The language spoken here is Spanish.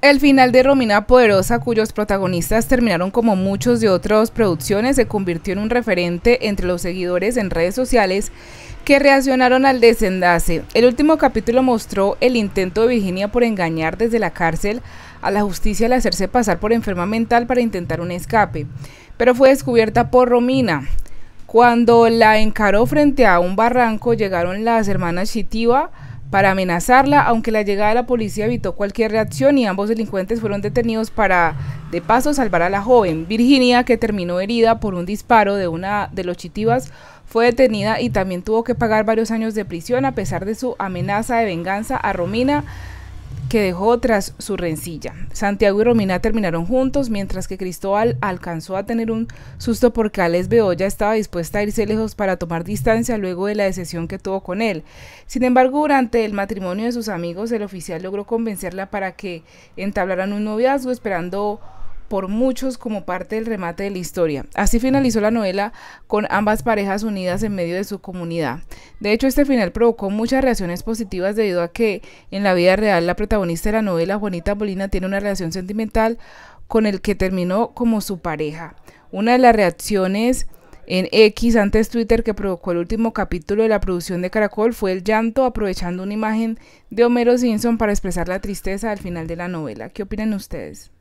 El final de Romina Poderosa, cuyos protagonistas terminaron como muchos de otras producciones, se convirtió en un referente entre los seguidores en redes sociales que reaccionaron al desenlace. El último capítulo mostró el intento de Virginia por engañar desde la cárcel a la justicia al hacerse pasar por enferma mental para intentar un escape, pero fue descubierta por Romina. Cuando la encaró frente a un barranco, llegaron las hermanas Chitiva, para amenazarla, aunque la llegada de la policía evitó cualquier reacción y ambos delincuentes fueron detenidos para, de paso, salvar a la joven. Virginia, que terminó herida por un disparo de una de los chitivas, fue detenida y también tuvo que pagar varios años de prisión a pesar de su amenaza de venganza a Romina que dejó tras su rencilla. Santiago y Romina terminaron juntos, mientras que Cristóbal alcanzó a tener un susto porque Alex Bedoya estaba dispuesta a irse lejos para tomar distancia luego de la decisión que tuvo con él. Sin embargo, durante el matrimonio de sus amigos, el oficial logró convencerla para que entablaran un noviazgo esperando por muchos como parte del remate de la historia. Así finalizó la novela con ambas parejas unidas en medio de su comunidad. De hecho, este final provocó muchas reacciones positivas debido a que en la vida real la protagonista de la novela, Juanita Bolina tiene una relación sentimental con el que terminó como su pareja. Una de las reacciones en X, antes Twitter, que provocó el último capítulo de la producción de Caracol fue el llanto, aprovechando una imagen de Homero Simpson para expresar la tristeza al final de la novela. ¿Qué opinan ustedes?